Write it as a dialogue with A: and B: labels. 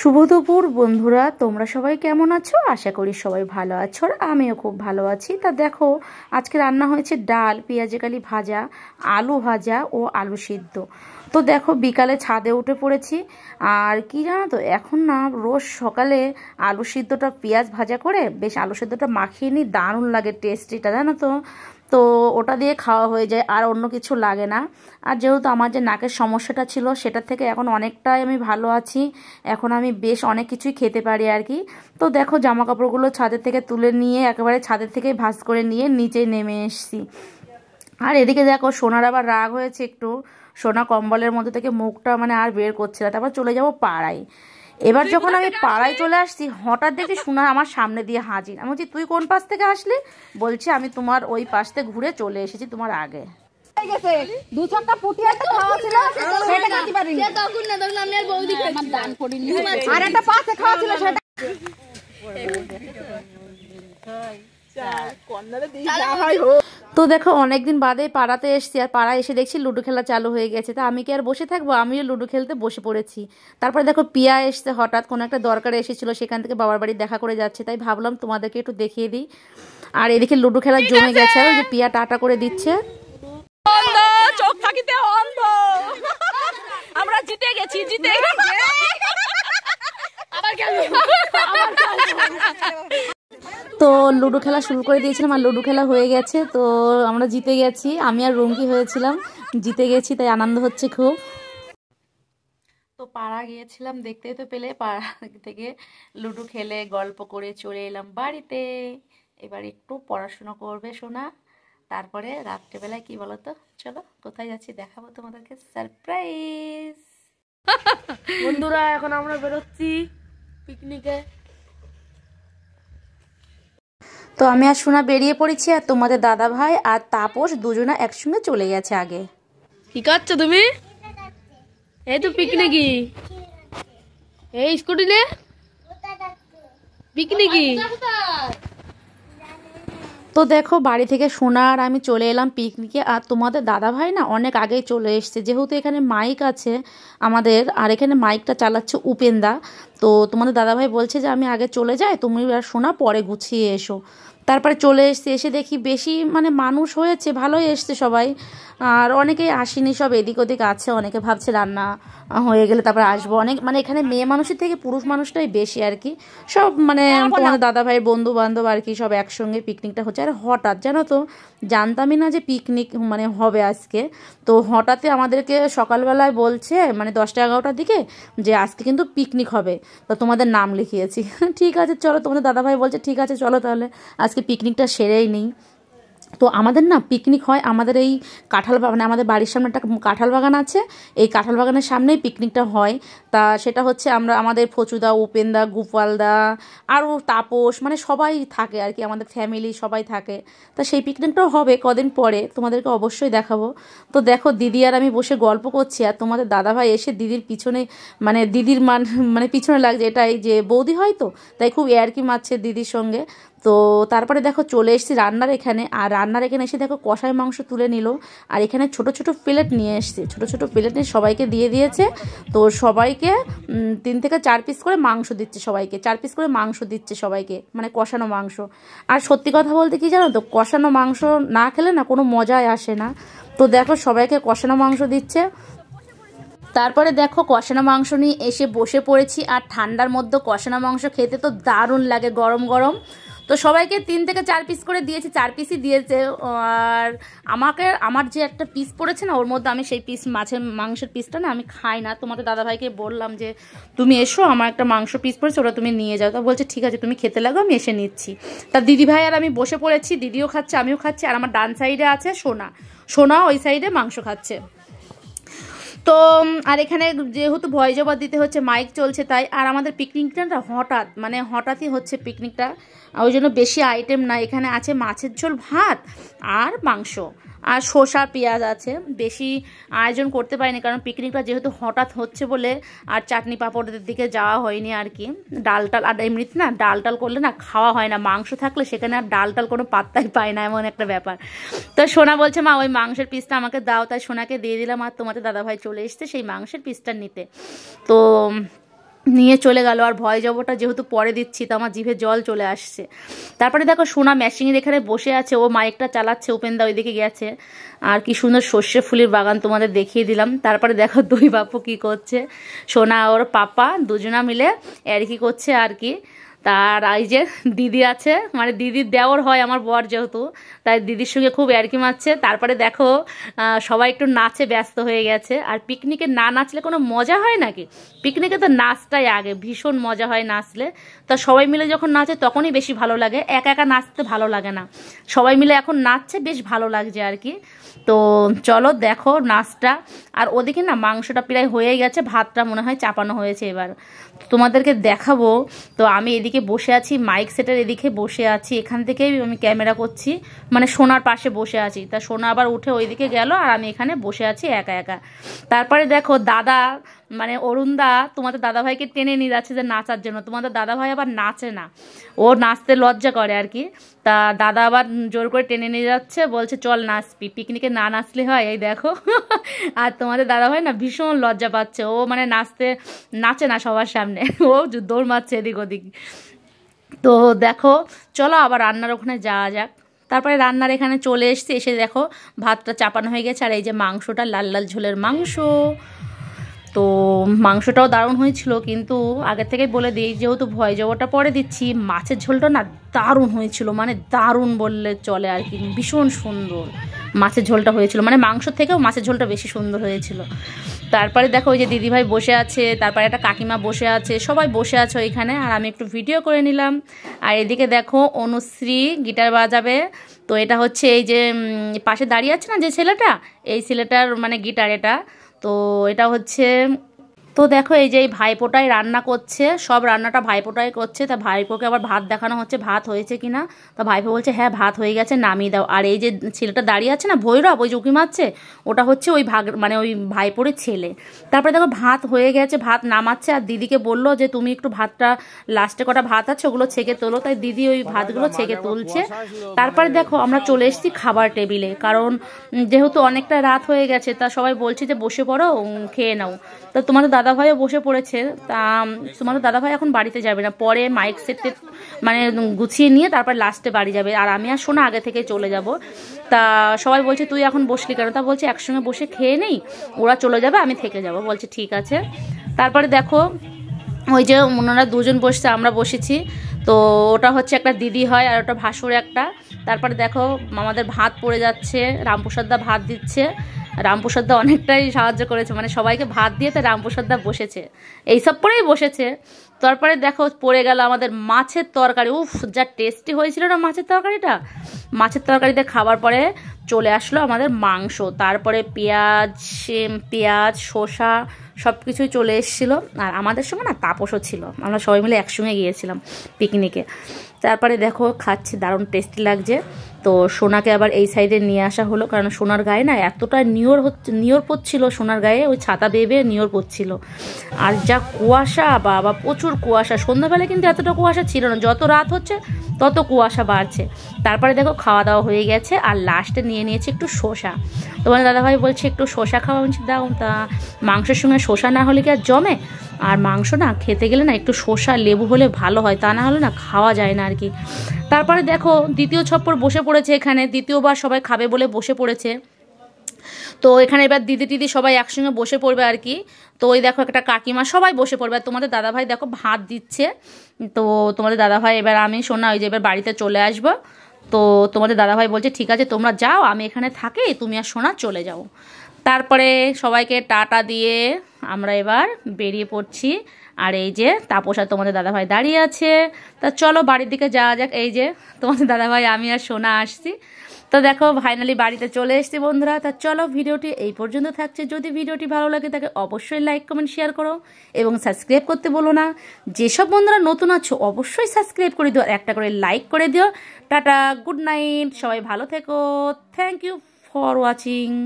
A: শুভ দুপুর বন্ধুরা তোমরা সবাই কেমন আছো আশা করি সবাই ভালো আছো আর আমিও খুব ভালো আছি তা দেখো আজকে রান্না হয়েছে ডাল কালি ভাজা আলু ভাজা ও আলু সিদ্ধ তো দেখো বিকালে ছাদে উঠে পড়েছি আর কি জানো তো এখন না রোজ সকালে আলু সিদ্ধটা পেঁয়াজ ভাজা করে বেশ আলু সিদ্ধটা মাখিয়ে নিই দারুণ লাগে টেস্টিটা জানো তো তো ওটা দিয়ে খাওয়া হয়ে যায় আর অন্য কিছু লাগে না আর যেহেতু আমার যে নাকের সমস্যাটা ছিল সেটা থেকে এখন অনেকটাই আমি ভালো আছি এখন আমি বেশ অনেক কিছুই খেতে পারি আর কি তো দেখো জামা কাপড়গুলো ছাদের থেকে তুলে নিয়ে একেবারে ছাদের থেকে ভাস করে নিয়ে নিচে নেমে এসছি আর এদিকে দেখো সোনার আবার রাগ হয়েছে একটু সোনা কম্বলের মধ্যে থেকে মুখটা মানে আর বের করছে না তারপর চলে যাব পাড়ায় এবার যখন আমি পাড়ায় চলে আসছি হঠাৎ দেখি সোনা আমার সামনে দিয়ে হাজির আমি বলছি তুই কোন পাশ থেকে আসলি বলছি আমি তোমার ওই পাশ থেকে ঘুরে চলে এসেছি তোমার আগে গেছে দু সপ্তাহ একটা হ্যাঁ, আর একটা পাশে খাওয়া হ্যাঁ, হয় হোক তো দেখো অনেকদিন বাদে পাড়াতে এসছি আর পাড়ায় এসে দেখছি লুডো খেলা চালু হয়ে গেছে তা আমি কি আর বসে থাকবো আমিও লুডো খেলতে বসে পড়েছি তারপরে দেখো পিয়া এসছে হঠাৎ কোনো একটা দরকার এসেছিলো সেখান থেকে বাবার বাড়ি দেখা করে যাচ্ছে তাই ভাবলাম তোমাদেরকে একটু দেখিয়ে দিই আর এদিকে লুডো খেলা জমে গেছে আর যে পিয়া টাটা করে দিচ্ছে আমরা জিতে গেছি জিতে তো লুডো খেলা শুরু করে দিয়েছিলাম আর লুডো খেলা হয়ে গেছে তো আমরা জিতে গেছি আমি আর রুমকি হয়েছিলাম জিতে গেছি তাই আনন্দ হচ্ছে খুব তো পাড়া গিয়েছিলাম দেখতে তো পেলে পাড়া থেকে লুডো খেলে গল্প করে চলে এলাম বাড়িতে এবার একটু পড়াশুনো করবে শোনা তারপরে রাত্রেবেলায় কি তো চলো কোথায় যাচ্ছি দেখাবো তোমাদেরকে সারপ্রাইজ বন্ধুরা এখন আমরা বেরোচ্ছি পিকনিকে তো আমি আর সোনা বেরিয়ে পড়েছি আর তোমাদের দাদা ভাই আর তাপস দুজনা একসঙ্গে চলে গেছে আগে কি করছো তুমি এই তো পিকনিকি এই স্কুটিলে পিকনিকি তো দেখো বাড়ি থেকে সোনার আর আমি চলে এলাম পিকনিকে আর তোমাদের দাদা ভাই না অনেক আগেই চলে এসছে যেহেতু এখানে মাইক আছে আমাদের আর এখানে মাইকটা চালাচ্ছে উপেন্দা তো তোমাদের দাদাভাই বলছে যে আমি আগে চলে যাই তুমি আর সোনা পরে গুছিয়ে এসো তারপরে চলে এসছি এসে দেখি বেশি মানে মানুষ হয়েছে ভালোই এসছে সবাই আর অনেকেই আসেনি সব এদিক ওদিক আছে অনেকে ভাবছে রান্না হয়ে গেলে তারপর আসবো অনেক মানে এখানে মেয়ে মানুষের থেকে পুরুষ মানুষটাই বেশি আর কি সব মানে হ্যাঁ, তোমার দাদা ভাই বন্ধু বান্ধব আর কি সব একসঙ্গে পিকনিকটা হচ্ছে আর হঠাৎ জানো তো জানতামই না যে পিকনিক মানে হবে আজকে তো হঠাৎই আমাদেরকে সকালবেলায় বলছে মানে দশটা এগারোটার দিকে যে আজকে কিন্তু পিকনিক হবে তো তোমাদের নাম লিখিয়েছি ঠিক আছে চলো তোমাদের দাদা ভাই বলছে ঠিক আছে চলো তাহলে আজকে আজকে পিকনিকটা সেরেই নেই তো আমাদের না পিকনিক হয় আমাদের এই কাঁঠাল মানে আমাদের বাড়ির সামনে একটা কাঁঠাল বাগান আছে এই কাঁঠাল বাগানের সামনেই পিকনিকটা হয় তা সেটা হচ্ছে আমরা আমাদের ফচুদা উপেন্দা গোপালদা আরও তাপস মানে সবাই থাকে আর কি আমাদের ফ্যামিলি সবাই থাকে তা সেই পিকনিকটাও হবে কদিন পরে তোমাদেরকে অবশ্যই দেখাবো তো দেখো দিদি আর আমি বসে গল্প করছি আর তোমাদের দাদাভাই এসে দিদির পিছনে মানে দিদির মান মানে পিছনে লাগছে এটাই যে বৌদি হয় তো তাই খুব আর কি মারছে দিদির সঙ্গে তো তারপরে দেখো চলে এসেছি রান্নার এখানে আর রান্নার এখানে এসে দেখো কষাই মাংস তুলে নিল আর এখানে ছোট ছোট প্লেট নিয়ে এসছে ছোট ছোট প্লেট নিয়ে সবাইকে দিয়ে দিয়েছে তো সবাইকে তিন থেকে চার পিস করে মাংস দিচ্ছে সবাইকে চার পিস করে মাংস দিচ্ছে সবাইকে মানে কষানো মাংস আর সত্যি কথা বলতে কি জানো তো কষানো মাংস না খেলে না কোনো মজাই আসে না তো দেখো সবাইকে কষানো মাংস দিচ্ছে তারপরে দেখো কষানো মাংস নিয়ে এসে বসে পড়েছি আর ঠান্ডার মধ্যে কষানো মাংস খেতে তো দারুণ লাগে গরম গরম তো সবাইকে তিন থেকে চার পিস করে দিয়েছে চার পিসই দিয়েছে আর আমাকে আমার যে একটা পিস পড়েছে না ওর মধ্যে আমি সেই পিস মাছের মাংসের পিসটা না আমি খাই না তোমাদের দাদাভাইকে বললাম যে তুমি এসো আমার একটা মাংস পিস পড়েছে ওটা তুমি নিয়ে যাও তা বলছে ঠিক আছে তুমি খেতে লাগো আমি এসে নিচ্ছি তা দিদিভাই আর আমি বসে পড়েছি দিদিও খাচ্ছে আমিও খাচ্ছি আর আমার ডান সাইডে আছে সোনা সোনা ওই সাইডে মাংস খাচ্ছে তো আর এখানে যেহেতু ভয়েস ওভার দিতে হচ্ছে মাইক চলছে তাই আর আমাদের পিকনিকটা হঠাৎ মানে হঠাৎই হচ্ছে পিকনিকটা ওই জন্য বেশি আইটেম না এখানে আছে মাছের ঝোল ভাত আর মাংস আর শসা পেঁয়াজ আছে বেশি আয়োজন করতে পারিনি কারণ পিকনিকটা যেহেতু হঠাৎ হচ্ছে বলে আর চাটনি পাঁপড়ের দিকে যাওয়া হয়নি আর কি ডালটাল আর এমনিতে না ডাল টাল করলে না খাওয়া হয় না মাংস থাকলে সেখানে আর ডাল টাল কোনো পাত্তাই পায় না এমন একটা ব্যাপার তো সোনা বলছে মা ওই মাংসের পিসটা আমাকে দাও তাই সোনাকে দিয়ে দিলাম আর তোমাদের দাদাভাই চলে চলে এসছে সেই মাংসের পিসটা নিতে তো নিয়ে চলে গেল আর ভয় জবটা যেহেতু পরে দিচ্ছি তো আমার জিভে জল চলে আসছে তারপরে দেখো সোনা মেশিনের এখানে বসে আছে ও মাইকটা চালাচ্ছে উপেন্দা ওইদিকে গেছে আর কি সুন্দর সর্ষে ফুলের বাগান তোমাদের দেখিয়ে দিলাম তারপরে দেখো দুই বাপু কি করছে সোনা ওর পাপা দুজনা মিলে আর কি করছে আর কি তার এই যে দিদি আছে মানে দিদির দেওর হয় আমার বর যেহেতু তাই দিদির সঙ্গে খুব এরকি মারছে তারপরে দেখো সবাই একটু নাচে ব্যস্ত হয়ে গেছে আর পিকনিকে না নাচলে কোনো মজা হয় নাকি পিকনিকে তো নাচটাই আগে ভীষণ মজা হয় নাচলে তা সবাই মিলে যখন নাচে তখনই বেশি ভালো লাগে একা একা নাচতে ভালো লাগে না সবাই মিলে এখন নাচছে বেশ ভালো লাগছে আর কি তো চলো দেখো নাচটা আর ওদিকে না মাংসটা প্রায় হয়ে গেছে ভাতটা মনে হয় চাপানো হয়েছে এবার তোমাদেরকে দেখাবো তো আমি এদিকে এদিকে বসে আছি মাইক সেটার এদিকে বসে আছি এখান থেকে আমি ক্যামেরা করছি মানে সোনার পাশে বসে আছি তা সোনা আবার উঠে ওইদিকে গেল আর আমি এখানে বসে আছি একা একা তারপরে দেখো দাদা মানে অরুণদা তোমাদের দাদাভাইকে টেনে নিয়ে যাচ্ছে যে নাচার জন্য তোমাদের দাদাভাই আবার নাচে না ও নাচতে লজ্জা করে আর কি তা দাদা আবার জোর করে টেনে নিয়ে যাচ্ছে বলছে চল নাচবি পিকনিকে না নাচলে হয় এই দেখো আর তোমাদের দাদাভাই না ভীষণ লজ্জা পাচ্ছে ও মানে নাচতে নাচে না সবার সামনে ও দৌড় মারছে এদিক ওদিক তো দেখো চলো আবার রান্নার ওখানে যাওয়া যাক তারপরে রান্নার এখানে চলে এসছি এসে দেখো ভাতটা চাপানো হয়ে গেছে আর এই যে মাংসটা লাল লাল ঝোলের মাংস তো মাংসটাও দারুণ হয়েছিল কিন্তু আগে থেকে বলে দিই যেহেতু ভয় জবাটা পরে দিচ্ছি মাছের ঝোলটা না দারুণ হয়েছিল মানে দারুণ বললে চলে আর কি ভীষণ সুন্দর মাছের ঝোলটা হয়েছিল মানে মাংস থেকেও মাছের ঝোলটা বেশি সুন্দর হয়েছিল তারপরে দেখো ওই যে দিদিভাই বসে আছে তারপরে একটা কাকিমা বসে আছে সবাই বসে আছে ওইখানে আর আমি একটু ভিডিও করে নিলাম আর এদিকে দেখো অনুশ্রী গিটার বাজাবে তো এটা হচ্ছে এই যে পাশে দাঁড়িয়ে আছে না যে ছেলেটা এই ছেলেটার মানে গিটার এটা তো এটা হচ্ছে তো দেখো এই যে এই ভাইপোটাই রান্না করছে সব রান্নাটা ভাইপোটাই করছে তা ভাইপোকে আবার ভাত দেখানো হচ্ছে ভাত হয়েছে কি না তা ভাইপো বলছে হ্যাঁ ভাত হয়ে গেছে নামিয়ে দাও আর এই যে ছেলেটা দাঁড়িয়ে আছে না ভৈরব ওই উঁকি মারছে ওটা হচ্ছে ওই ভাগ মানে ওই ভাইপোরে ছেলে তারপরে দেখো ভাত হয়ে গেছে ভাত নামাচ্ছে আর দিদিকে বললো যে তুমি একটু ভাতটা লাস্টে কটা ভাত আছে ওগুলো ছেঁকে তোলো তাই দিদি ওই ভাতগুলো ছেঁকে তুলছে মানে তারপরে দেখো আমরা চলে এসেছি খাবার টেবিলে কারণ যেহেতু অনেকটা রাত হয়ে গেছে তা সবাই বলছে যে বসে পড়ো খেয়ে নাও তা তোমাদের দাদা ভাইও বসে পড়েছে তা দাদা দাদাভাই এখন বাড়িতে যাবে না পরে মাইক সেটে মানে গুছিয়ে নিয়ে তারপর লাস্টে বাড়ি যাবে আর আমি আর শোনা আগে থেকে চলে যাব তা সবাই বলছে তুই এখন বসলি কেন তা বলছে একসঙ্গে বসে খেয়ে নেই ওরা চলে যাবে আমি থেকে যাব বলছে ঠিক আছে তারপরে দেখো ওই যে ওনারা দুজন বসছে আমরা বসেছি তো ওটা হচ্ছে একটা দিদি হয় আর ওটা ভাসুর একটা তারপরে দেখো আমাদের ভাত পড়ে যাচ্ছে রামপ্রসাদ দা ভাত দিচ্ছে রামপ্রসাদদা অনেকটাই সাহায্য করেছে মানে সবাইকে ভাত দিয়ে তো রামপ্রসাদদা বসেছে এইসব পরেই বসেছে তারপরে দেখো পড়ে গেল আমাদের মাছের তরকারি উফ যা টেস্টি হয়েছিল না মাছের তরকারিটা মাছের তরকারিতে খাবার পরে চলে আসলো আমাদের মাংস তারপরে পেঁয়াজ পেঁয়াজ শসা সব কিছুই চলে এসেছিলো আর আমাদের সঙ্গে না তাপসও ছিল আমরা সবাই মিলে একসঙ্গে গিয়েছিলাম পিকনিকে তারপরে দেখো খাচ্ছি দারুণ টেস্টি লাগছে তো সোনাকে আবার এই সাইডে নিয়ে আসা হলো কারণ সোনার গায়ে না এতটা নিয়র নিয়র পড়ছিল সোনার গায়ে ওই ছাতা বেয়ে বেয়ে নিয়র পড়ছিল আর যা কুয়াশা বাবা প্রচুর কুয়াশা সন্ধ্যাবেলা কিন্তু এতটা কুয়াশা ছিল না যত রাত হচ্ছে তত কুয়াশা বাড়ছে তারপরে দেখো খাওয়া দাওয়া হয়ে গেছে আর লাস্টে নিয়ে নিয়েছে একটু শশা তোমার দাদাভাই বলছে একটু শসা খাওয়া উচিত দাও তা মাংসের সঙ্গে শসা না হলে কি আর জমে আর মাংস না খেতে গেলে না একটু শসা লেবু হলে ভালো হয় তা না হলে না খাওয়া যায় না আর কি তারপরে দেখো দ্বিতীয় ছপ্পর বসে পড়েছে এখানে দ্বিতীয়বার সবাই খাবে বলে বসে পড়েছে তো এখানে এবার দিদি টিদি সবাই একসঙ্গে বসে পড়বে আর কি তো ওই দেখো একটা কাকিমা সবাই বসে পড়বে আর তোমাদের দাদাভাই দেখো ভাত দিচ্ছে তো তোমাদের দাদাভাই এবার আমি শোনা ওই যে এবার বাড়িতে চলে আসবো তো তোমাদের দাদাভাই বলছে ঠিক আছে তোমরা যাও আমি এখানে থাকি তুমি আর সোনা চলে যাও তারপরে সবাইকে টাটা দিয়ে আমরা এবার বেরিয়ে পড়ছি আর এই যে তাপসা আর তোমাদের দাদাভাই দাঁড়িয়ে আছে তা চলো বাড়ির দিকে যাওয়া যাক এই যে তোমাদের দাদাভাই আমি আর সোনা আসছি তো দেখো ফাইনালি বাড়িতে চলে এসছি বন্ধুরা তা চলো ভিডিওটি এই পর্যন্ত থাকছে যদি ভিডিওটি ভালো লাগে তাকে অবশ্যই লাইক কমেন্ট শেয়ার করো এবং সাবস্ক্রাইব করতে বলো না যেসব বন্ধুরা নতুন আছো অবশ্যই সাবস্ক্রাইব করে দিও একটা করে লাইক করে দিও টাটা গুড নাইট সবাই ভালো থেকো থ্যাংক ইউ ফর ওয়াচিং